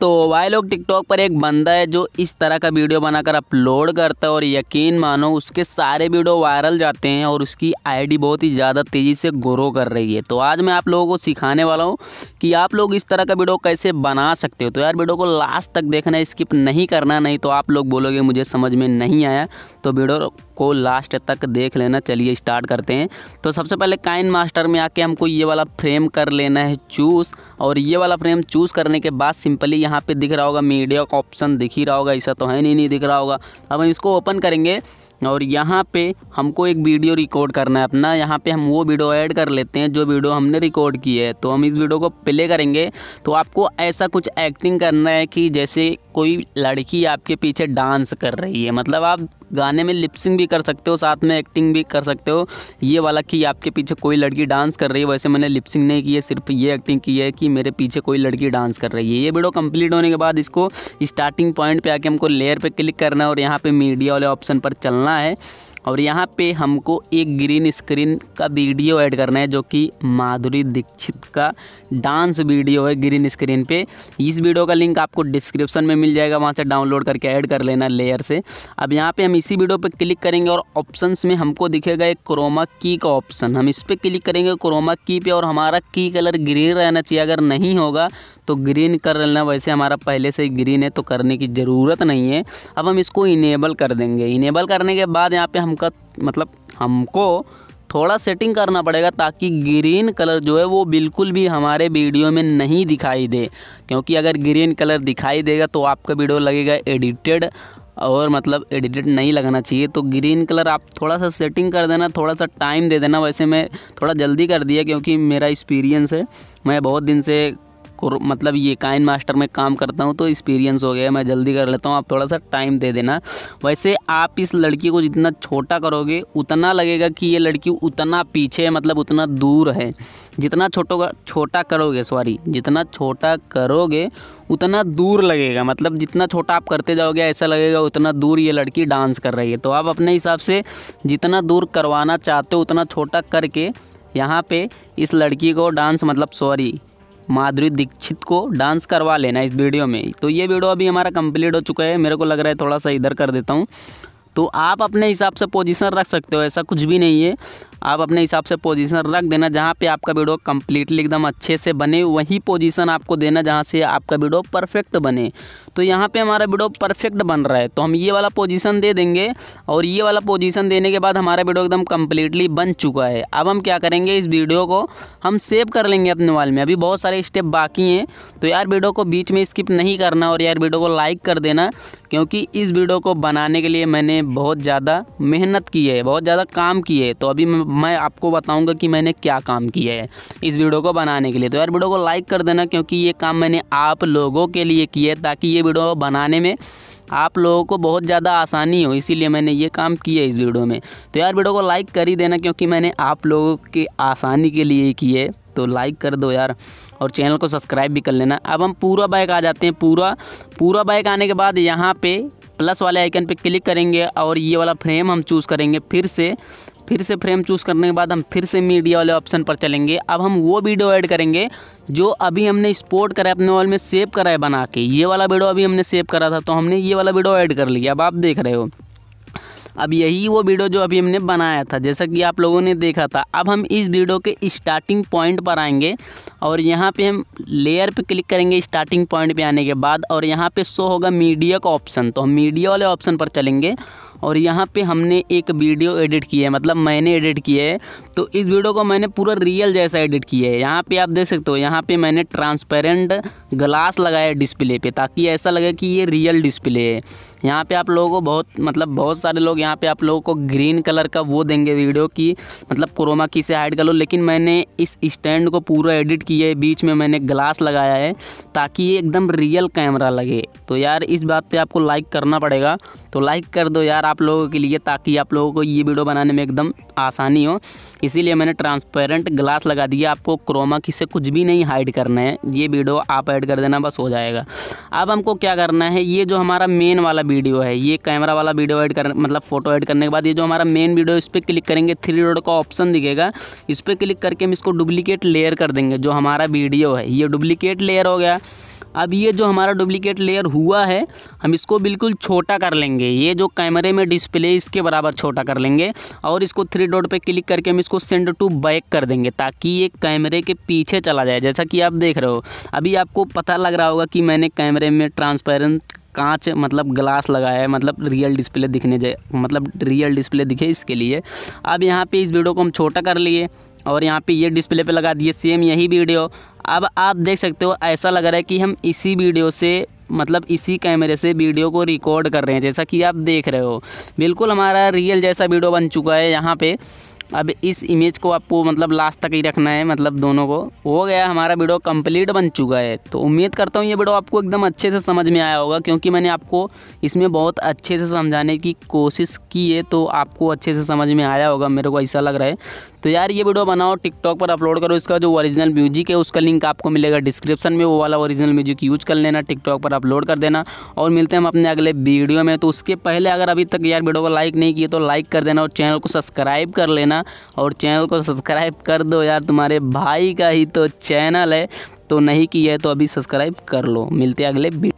तो भाई लोग टिकटॉक पर एक बंदा है जो इस तरह का वीडियो बनाकर अपलोड करता है और यकीन मानो उसके सारे वीडियो वायरल जाते हैं और उसकी आईडी बहुत ही ज़्यादा तेज़ी से ग्रो कर रही है तो आज मैं आप लोगों को सिखाने वाला हूँ कि आप लोग इस तरह का वीडियो कैसे बना सकते हो तो यार वीडियो को लास्ट तक देखना स्किप नहीं करना नहीं तो आप लोग बोलोगे मुझे समझ में नहीं आया तो वीडियो को लास्ट तक देख लेना चलिए स्टार्ट करते हैं तो सबसे पहले काइन मास्टर में आके हमको ये वाला फ्रेम कर लेना है चूज़ और ये वाला फ्रेम चूज़ करने के बाद सिंपली यहाँ पे दिख रहा होगा मीडिया का ऑप्शन दिख ही रहा होगा ऐसा तो है नहीं नहीं दिख रहा होगा अब हम इसको ओपन करेंगे और यहाँ पे हमको एक वीडियो रिकॉर्ड करना है अपना यहाँ पे हम वो वीडियो ऐड कर लेते हैं जो वीडियो हमने रिकॉर्ड की है तो हम इस वीडियो को प्ले करेंगे तो आपको ऐसा कुछ एक्टिंग करना है कि जैसे कोई लड़की आपके पीछे डांस कर रही है मतलब आप गाने में लिपसिंग भी कर सकते हो साथ में एक्टिंग भी कर सकते हो ये वाला कि आपके पीछे कोई लड़की डांस कर रही है वैसे मैंने लिपसिंग नहीं की है सिर्फ ये एक्टिंग की है कि मेरे पीछे कोई लड़की डांस कर रही है ये वीडियो कंप्लीट होने के बाद इसको स्टार्टिंग पॉइंट पर आके हमको लेयर पर क्लिक करना है और यहाँ पर मीडिया वाले ऑप्शन पर चलना है और यहाँ पे हमको एक ग्रीन स्क्रीन का वीडियो ऐड करना है जो कि माधुरी दीक्षित का डांस वीडियो है ग्रीन स्क्रीन पे इस वीडियो का लिंक आपको डिस्क्रिप्शन में मिल जाएगा वहाँ से डाउनलोड करके ऐड कर लेना लेयर से अब यहाँ पे हम इसी वीडियो पे क्लिक करेंगे और ऑप्शंस में हमको दिखेगा एक क्रोमा की का ऑप्शन हम इस पर क्लिक करेंगे क्रोमा की पे और हमारा की कलर ग्रीन रहना चाहिए अगर नहीं होगा तो ग्रीन कर लेना वैसे हमारा पहले से ही ग्रीन है तो करने की ज़रूरत नहीं है अब हम इसको इनेबल कर देंगे इनेबल करने के बाद यहाँ पर हमका मतलब हमको थोड़ा सेटिंग करना पड़ेगा ताकि ग्रीन कलर जो है वो बिल्कुल भी हमारे वीडियो में नहीं दिखाई दे क्योंकि अगर ग्रीन कलर दिखाई देगा तो आपका वीडियो लगेगा एडिटेड और मतलब एडिटेड नहीं लगना चाहिए तो ग्रीन कलर आप थोड़ा सा सेटिंग कर देना थोड़ा सा टाइम दे देना वैसे मैं थोड़ा जल्दी कर दिया क्योंकि मेरा एक्सपीरियंस है मैं बहुत दिन से मतलब ये काइन मास्टर में काम करता हूँ तो एक्सपीरियंस हो गया मैं जल्दी कर लेता हूँ आप थोड़ा सा टाइम दे देना वैसे आप इस लड़की को जितना छोटा करोगे उतना लगेगा कि ये लड़की उतना पीछे है मतलब उतना दूर है जितना छोटो छोटा करोगे सॉरी जितना छोटा करोगे उतना दूर लगेगा मतलब जितना छोटा आप करते जाओगे ऐसा लगेगा उतना दूर ये लड़की डांस कर रही है तो आप अपने हिसाब से जितना दूर करवाना चाहते हो उतना छोटा करके यहाँ पे इस लड़की को डांस मतलब सॉरी माधुरी दीक्षित को डांस करवा लेना इस वीडियो में तो ये वीडियो अभी हमारा कंप्लीट हो चुका है मेरे को लग रहा है थोड़ा सा इधर कर देता हूँ तो आप अपने हिसाब से पोजीशन रख सकते हो ऐसा कुछ भी नहीं है आप अपने हिसाब से पोजीशन रख देना जहाँ पे आपका वीडियो कम्प्लीटली एकदम अच्छे से बने वही पोजीशन आपको देना जहाँ से आपका वीडियो परफेक्ट बने तो यहाँ पे हमारा वीडियो परफेक्ट बन रहा है तो हम ये वाला पोजीशन दे देंगे और ये वाला पोजीशन देने के बाद हमारा वीडियो एकदम कम्प्लीटली बन चुका है अब हम क्या करेंगे इस वीडियो को हम सेव कर लेंगे अपने वाल में अभी बहुत सारे स्टेप बाकी हैं तो यार वीडियो को बीच में स्किप नहीं करना और यार वीडियो को लाइक कर देना क्योंकि इस वीडियो को बनाने के लिए मैंने बहुत ज़्यादा मेहनत की है बहुत ज़्यादा काम किए है तो अभी मैं आपको बताऊंगा कि मैंने क्या काम किया है इस वीडियो को बनाने के लिए तो यार वीडियो को लाइक कर देना क्योंकि ये काम मैंने आप लोगों के लिए किया है ताकि ये ये वीडियो बनाने में आप लोगों को बहुत ज़्यादा आसानी हो इसीलिए मैंने ये काम किया इस वीडियो में तो यार वीडियो को लाइक कर ही देना क्योंकि मैंने आप लोगों की आसानी के लिए ही है तो लाइक कर दो यार और चैनल को सब्सक्राइब भी कर लेना अब हम पूरा बाइक आ जाते हैं पूरा पूरा बाइक आने के बाद यहाँ पे प्लस वाले आइकन पे क्लिक करेंगे और ये वाला फ्रेम हम चूज़ करेंगे फिर से फिर से फ्रेम चूज़ करने के बाद हम फिर से मीडिया वाले ऑप्शन पर चलेंगे अब हम वो वीडियो ऐड करेंगे जो अभी हमने स्पोर्ट करा है अपने मोबाइल में सेव करा है बना के ये वाला वीडियो अभी हमने सेव करा था तो हमने ये वाला वीडियो ऐड कर लिया अब आप देख रहे हो अब यही वो वीडियो जो अभी हमने बनाया था जैसा कि आप लोगों ने देखा था अब हम इस वीडियो के स्टार्टिंग पॉइंट पर आएंगे और यहाँ पे हम लेयर पे क्लिक करेंगे स्टार्टिंग पॉइंट पे आने के बाद और यहाँ पे शो होगा मीडिया का ऑप्शन तो हम मीडिया वाले ऑप्शन पर चलेंगे और यहाँ पे हमने एक वीडियो एडिट किया है मतलब मैंने एडिट किया है तो इस वीडियो को मैंने पूरा रियल जैसा एडिट किया है यहाँ पे आप देख सकते हो यहाँ पे मैंने ट्रांसपेरेंट ग्लास लगाया डिस्प्ले पे ताकि ऐसा लगे कि ये रियल डिस्प्ले है यहाँ पे आप लोगों को बहुत मतलब बहुत सारे लोग यहाँ पे आप लोगों को ग्रीन कलर का वो देंगे वीडियो की मतलब क्रोमा की से हाइड कर लो लेकिन मैंने इस स्टैंड को पूरा एडिट किया है बीच में मैंने ग्लास लगाया है ताकि ये एकदम रियल कैमरा लगे तो यार इस बात पर आपको लाइक करना पड़ेगा तो लाइक कर दो यार आप लोगों के लिए ताकि आप लोगों को ये वीडियो बनाने में एकदम आसानी हो इसीलिए मैंने ट्रांसपेरेंट ग्लास लगा दिया आपको क्रोमा की से कुछ भी नहीं हाइड करना है ये वीडियो आप ऐड कर देना बस हो जाएगा अब हमको क्या करना है ये जो हमारा मेन वाला वीडियो है ये कैमरा वाला वीडियो ऐड कर मतलब फ़ोटो ऐड करने के बाद ये जो हमारा मेन वीडियो इस पर क्लिक करेंगे थ्री रोड का ऑप्शन दिखेगा इस पर क्लिक करके हम इसको डुप्लीकेट लेयर कर देंगे जो हमारा वीडियो है ये डुप्लीकेट लेयर हो गया अब ये जो हमारा डुप्लीकेट लेयर हुआ है हम इसको बिल्कुल छोटा कर लेंगे ये जो कैमरे में में डिस्प्ले इसके बराबर छोटा कर लेंगे और इसको थ्री डॉट पे क्लिक करके हम इसको सेंड टू बैक कर देंगे ताकि ये कैमरे के पीछे चला जाए जैसा कि आप देख रहे हो अभी आपको पता लग रहा होगा कि मैंने कैमरे में ट्रांसपेरेंट कांच मतलब ग्लास लगाया है मतलब रियल डिस्प्ले दिखने जाए मतलब रियल डिस्प्ले दिखे इसके लिए अब यहाँ पर इस वीडियो को हम छोटा कर लिए और यहाँ पे ये डिस्प्ले पे लगा दिए सेम यही वीडियो अब आप देख सकते हो ऐसा लग रहा है कि हम इसी वीडियो से मतलब इसी कैमरे से वीडियो को रिकॉर्ड कर रहे हैं जैसा कि आप देख रहे हो बिल्कुल हमारा रियल जैसा वीडियो बन चुका है यहाँ पे अब इस इमेज को आपको मतलब लास्ट तक ही रखना है मतलब दोनों को हो गया हमारा वीडियो कंप्लीट बन चुका है तो उम्मीद करता हूँ ये वीडियो आपको एकदम अच्छे से समझ में आया होगा क्योंकि मैंने आपको इसमें बहुत अच्छे से समझाने की कोशिश की है तो आपको अच्छे से समझ में आया होगा मेरे को ऐसा लग रहा है तो यार ये वीडियो बनाओ टिकटॉक पर अपलोड करो इसका जो ओरिजिनल म्यूजिक है उसका लिंक आपको मिलेगा डिस्क्रिप्शन में वो वाला ओरिजिनल म्यूजिक यूज कर लेना टिकटॉक पर अपलोड कर देना और मिलते हैं हम अपने अगले वीडियो में तो उसके पहले अगर अभी तक यार वीडियो को लाइक नहीं किए तो लाइक कर देना और चैनल को सब्सक्राइब कर लेना और चैनल को सब्सक्राइब कर दो यार तुम्हारे भाई का ही तो चैनल है तो नहीं किया है तो अभी सब्सक्राइब कर लो मिलते हैं अगले वीडियो